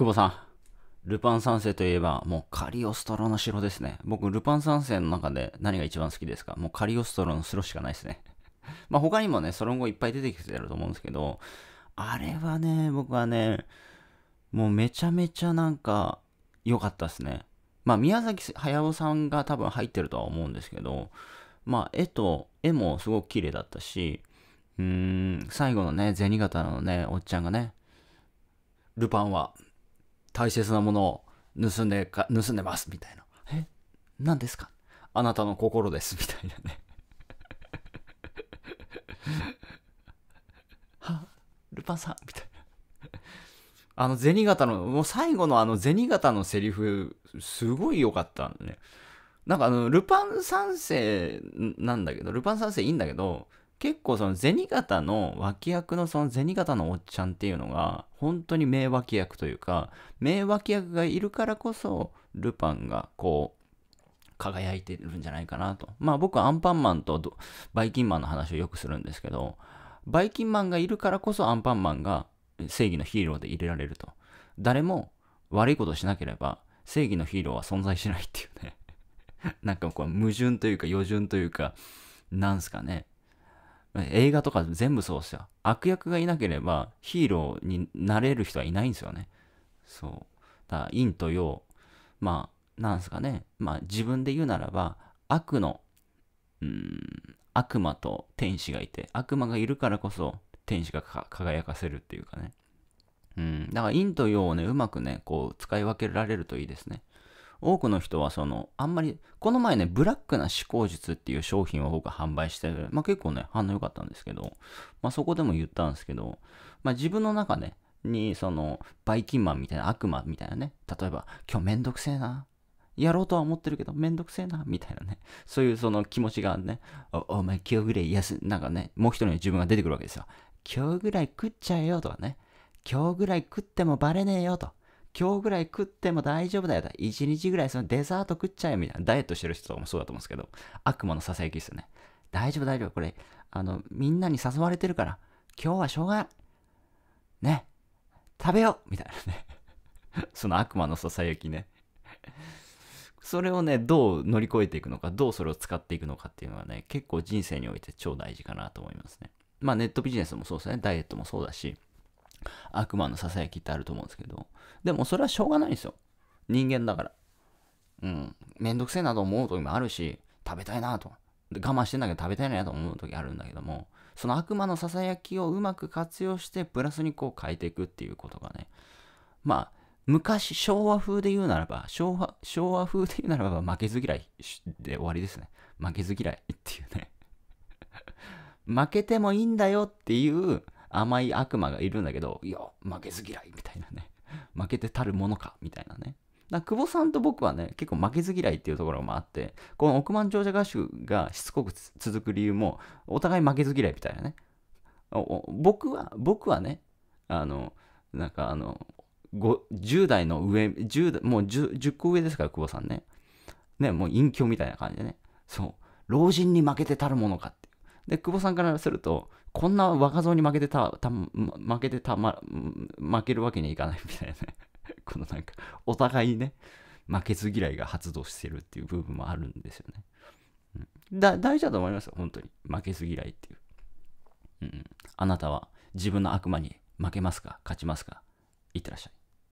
久保さん。ルパン三世といえば、もうカリオストロの城ですね。僕、ルパン三世の中で何が一番好きですかもうカリオストロの城しかないですね。まあ他にもね、ソロン語いっぱい出てきてると思うんですけど、あれはね、僕はね、もうめちゃめちゃなんか良かったですね。まあ宮崎駿さんが多分入ってるとは思うんですけど、まあ絵と、絵もすごく綺麗だったし、うーん、最後のね、銭形のね、おっちゃんがね、ルパンは大切なものを盗んでか、盗んでますみたいな。え何ですかあなたの心ですみたいなね は、ルパンさんみたいな。あの銭形の、もう最後のあの銭形のセリフ、すごい良かったんね。なんかあの、ルパン三世なんだけど、ルパン三世いいんだけど、結構その銭形の脇役のその銭形のおっちゃんっていうのが本当に名脇役というか名脇役がいるからこそルパンがこう輝いてるんじゃないかなとまあ僕はアンパンマンとバイキンマンの話をよくするんですけどバイキンマンがいるからこそアンパンマンが正義のヒーローで入れられると誰も悪いことをしなければ正義のヒーローは存在しないっていうね なんかこう矛盾というか余順というかなんすかね映画とか全部そうですよ。悪役がいなければヒーローになれる人はいないんですよね。そう。だから陰と陽。まあ、なんですかね。まあ自分で言うならば、悪の、うん、悪魔と天使がいて、悪魔がいるからこそ天使が輝かせるっていうかね。うん、だから陰と陽をね、うまくね、こう使い分けられるといいですね。多くの人はその、あんまり、この前ね、ブラックな思考術っていう商品を僕は販売してる。まあ結構ね、反応良かったんですけど、まあそこでも言ったんですけど、まあ自分の中ね、に、その、バイキンマンみたいな悪魔みたいなね、例えば、今日めんどくせえな。やろうとは思ってるけど、めんどくせえな、みたいなね。そういうその気持ちがね、おお前今日ぐらい休、なんかね、もう一人の自分が出てくるわけですよ。今日ぐらい食っちゃえよとかね。今日ぐらい食ってもバレねえよと。今日ぐらい食っても大丈夫だよ。1日ぐらいそのデザート食っちゃえみたいな。ダイエットしてる人とかもそうだと思うんですけど、悪魔のささやきですよね。大丈夫大丈夫。これ、あの、みんなに誘われてるから、今日はしょうがない。ね。食べようみたいなね。その悪魔のささやきね。それをね、どう乗り越えていくのか、どうそれを使っていくのかっていうのはね、結構人生において超大事かなと思いますね。まあネットビジネスもそうですね。ダイエットもそうだし、悪魔のささやきってあると思うんですけど、でもそれはしょうがないんですよ。人間だから。うん。めんどくせえなと思う時もあるし、食べたいなと。我慢してんだけど食べたいなと思う時あるんだけども、その悪魔のささやきをうまく活用して、プラスにこう変えていくっていうことがね。まあ、昔、昭和風で言うならば、昭和、昭和風で言うならば、負けず嫌いで終わりですね。負けず嫌いっていうね負けてもいいんだよっていう甘い悪魔がいるんだけど、いや、負けず嫌いみたいなね。負けてたるものかみたいなね。だ久保さんと僕はね、結構負けず嫌いっていうところもあって、この億万長者合宿がしつこく続く理由も、お互い負けず嫌いみたいなね。僕は、僕はね、あの、なんかあの、10代の上、10もう 10, 10個上ですから、久保さんね。ね、もう隠居みたいな感じでね。そう。老人に負けてたるものかって。で、久保さんからすると、こんな若造に負けてた、た負けてた、ま、負けるわけにはいかないみたいな、ね、このなんか、お互いね、負けず嫌いが発動してるっていう部分もあるんですよね。うん、だ大事だと思いますよ、本当に。負けず嫌いっていう。うん、あなたは自分の悪魔に負けますか勝ちますかいってらっしゃい。